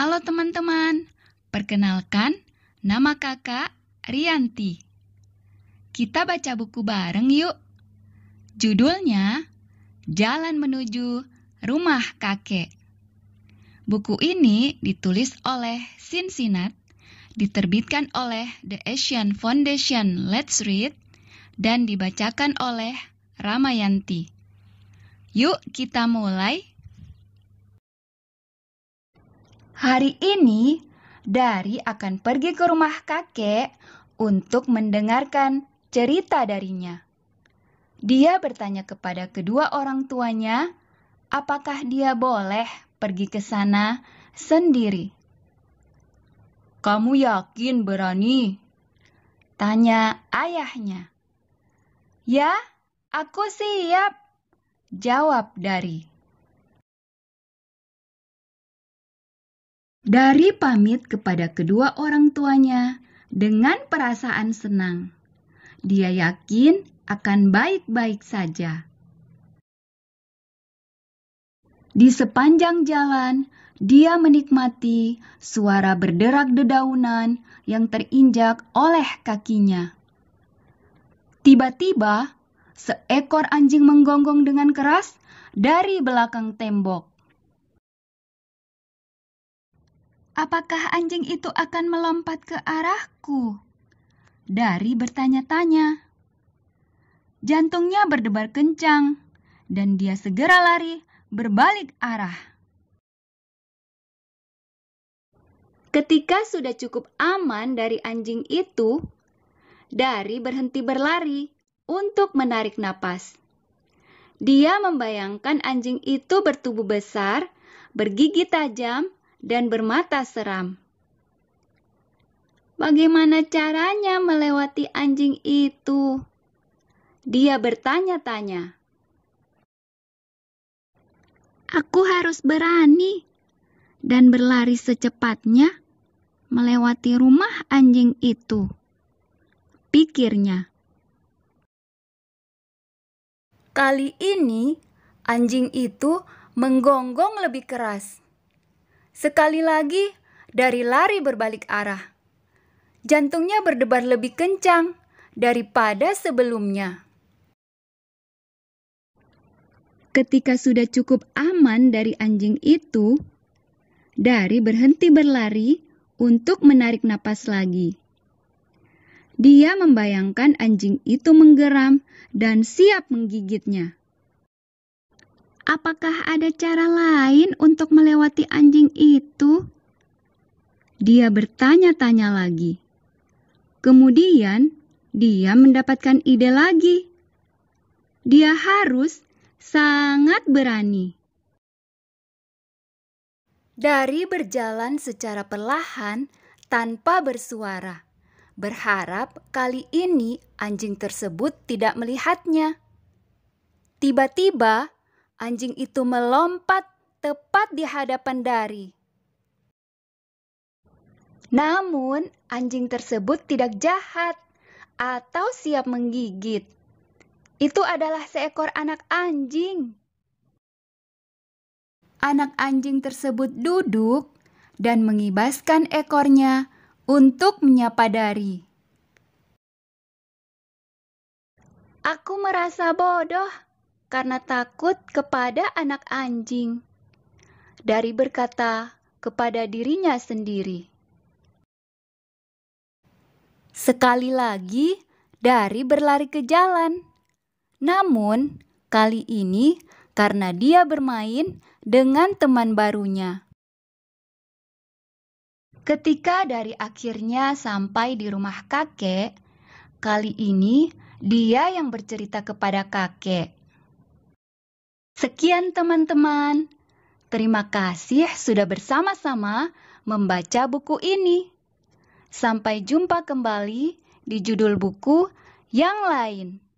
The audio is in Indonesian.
Halo teman-teman, perkenalkan nama kakak Rianti. Kita baca buku bareng yuk. Judulnya Jalan Menuju Rumah Kakek. Buku ini ditulis oleh Sinsinat, diterbitkan oleh The Asian Foundation Let's Read, dan dibacakan oleh Ramayanti. Yuk kita mulai Hari ini, Dari akan pergi ke rumah kakek untuk mendengarkan cerita darinya. Dia bertanya kepada kedua orang tuanya, apakah dia boleh pergi ke sana sendiri. Kamu yakin berani? Tanya ayahnya. Ya, aku siap. Jawab dari. Dari pamit kepada kedua orang tuanya dengan perasaan senang. Dia yakin akan baik-baik saja. Di sepanjang jalan, dia menikmati suara berderak dedaunan yang terinjak oleh kakinya. Tiba-tiba, seekor anjing menggonggong dengan keras dari belakang tembok. apakah anjing itu akan melompat ke arahku? Dari bertanya-tanya. Jantungnya berdebar kencang, dan dia segera lari berbalik arah. Ketika sudah cukup aman dari anjing itu, dari berhenti berlari untuk menarik napas. Dia membayangkan anjing itu bertubuh besar, bergigi tajam, dan bermata seram. Bagaimana caranya melewati anjing itu? Dia bertanya-tanya. Aku harus berani dan berlari secepatnya melewati rumah anjing itu. Pikirnya. Kali ini anjing itu menggonggong lebih keras Sekali lagi, dari lari berbalik arah. Jantungnya berdebar lebih kencang daripada sebelumnya. Ketika sudah cukup aman dari anjing itu, Dari berhenti berlari untuk menarik napas lagi. Dia membayangkan anjing itu menggeram dan siap menggigitnya. Apakah ada cara lain untuk melewati anjing itu? Dia bertanya-tanya lagi. Kemudian, dia mendapatkan ide lagi. Dia harus sangat berani. Dari berjalan secara perlahan tanpa bersuara, berharap kali ini anjing tersebut tidak melihatnya. Tiba-tiba, Anjing itu melompat tepat di hadapan Dari. Namun, anjing tersebut tidak jahat atau siap menggigit. Itu adalah seekor anak anjing. Anak anjing tersebut duduk dan mengibaskan ekornya untuk menyapa Dari. Aku merasa bodoh karena takut kepada anak anjing dari berkata kepada dirinya sendiri. Sekali lagi, dari berlari ke jalan. Namun, kali ini karena dia bermain dengan teman barunya. Ketika dari akhirnya sampai di rumah kakek, kali ini dia yang bercerita kepada kakek. Sekian teman-teman. Terima kasih sudah bersama-sama membaca buku ini. Sampai jumpa kembali di judul buku yang lain.